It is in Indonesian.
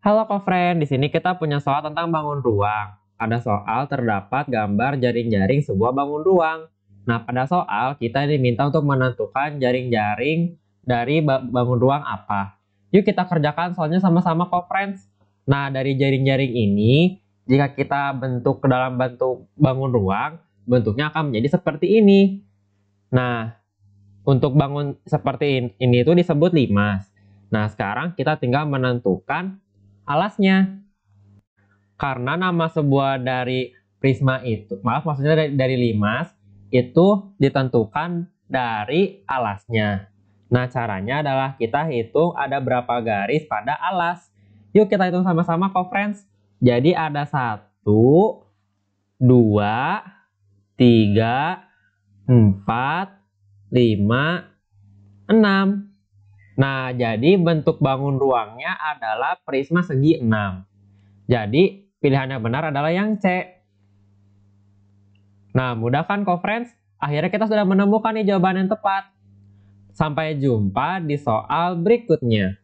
Halo kofren, di sini kita punya soal tentang bangun ruang. Pada soal terdapat gambar jaring-jaring sebuah bangun ruang. Nah, pada soal kita diminta untuk menentukan jaring-jaring dari bangun ruang apa. Yuk kita kerjakan soalnya sama-sama kofren. Nah, dari jaring-jaring ini, jika kita bentuk ke dalam bentuk bangun ruang, bentuknya akan menjadi seperti ini. Nah, untuk bangun seperti ini itu disebut limas. Nah, sekarang kita tinggal menentukan alasnya. Karena nama sebuah dari prisma itu, maaf maksudnya dari, dari limas, itu ditentukan dari alasnya. Nah, caranya adalah kita hitung ada berapa garis pada alas. Yuk kita hitung sama-sama kok, friends. Jadi ada satu, dua, tiga, empat, lima, enam. Nah, jadi bentuk bangun ruangnya adalah prisma segi 6. Jadi, pilihannya benar adalah yang C. Nah, mudah kan, friends? Akhirnya kita sudah menemukan nih jawaban yang tepat. Sampai jumpa di soal berikutnya.